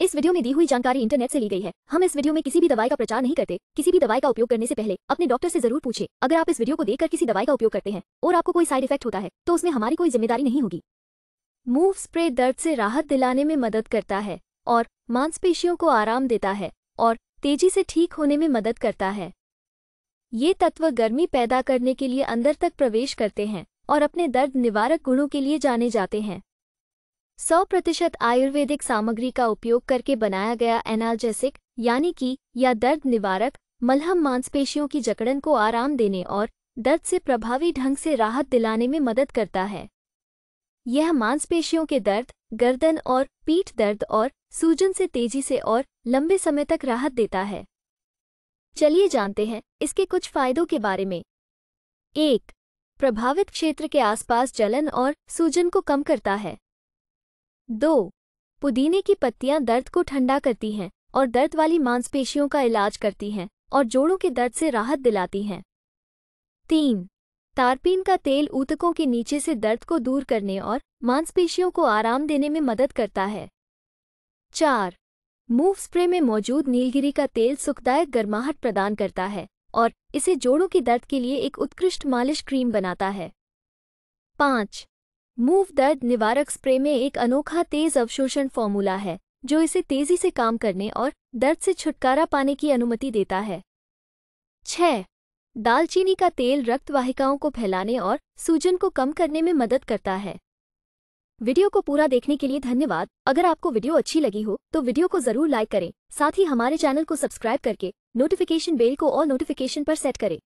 इस वीडियो में दी हुई जानकारी इंटरनेट से ली गई है हम इस वीडियो में किसी भी दवाई का प्रचार नहीं करते किसी भी दवाई का उपयोग करने से पहले अपने डॉक्टर से जरूर पूछे अगर आप इस वीडियो को देखकर किसी दवाई का उपयोग करते हैं और आपको कोई साइड इफेक्ट होता है तो उसमें हमारी कोई जिम्मेदारी नहीं होगी मूव स्प्रे दर्द से राहत दिलाने में मदद करता है और मांसपेशियों को आराम देता है और तेजी से ठीक होने में मदद करता है ये तत्व गर्मी पैदा करने के लिए अंदर तक प्रवेश करते हैं और अपने दर्द निवारक गुणों के लिए जाने जाते हैं सौ प्रतिशत आयुर्वेदिक सामग्री का उपयोग करके बनाया गया एनाल्जेसिक यानी कि या दर्द निवारक मलहम मांसपेशियों की जकड़न को आराम देने और दर्द से प्रभावी ढंग से राहत दिलाने में मदद करता है यह मांसपेशियों के दर्द गर्दन और पीठ दर्द और सूजन से तेजी से और लंबे समय तक राहत देता है चलिए जानते हैं इसके कुछ फायदों के बारे में एक प्रभावित क्षेत्र के आसपास जलन और सूजन को कम करता है दो पुदीने की पत्तियां दर्द को ठंडा करती हैं और दर्द वाली मांसपेशियों का इलाज करती हैं और जोड़ों के दर्द से राहत दिलाती हैं तीन तारपीन का तेल ऊतकों के नीचे से दर्द को दूर करने और मांसपेशियों को आराम देने में मदद करता है चार मूव स्प्रे में मौजूद नीलगिरी का तेल सुखदायक गर्माहट प्रदान करता है और इसे जोड़ों के दर्द के लिए एक उत्कृष्ट मालिश क्रीम बनाता है पाँच मूव दर्द निवारक स्प्रे में एक अनोखा तेज अवशोषण फॉर्मूला है जो इसे तेजी से काम करने और दर्द से छुटकारा पाने की अनुमति देता है छ दालचीनी का तेल रक्त वाहिकाओं को फैलाने और सूजन को कम करने में मदद करता है वीडियो को पूरा देखने के लिए धन्यवाद अगर आपको वीडियो अच्छी लगी हो तो वीडियो को जरूर लाइक करें साथ ही हमारे चैनल को सब्सक्राइब करके नोटिफिकेशन बेल को और नोटिफिकेशन पर सेट करें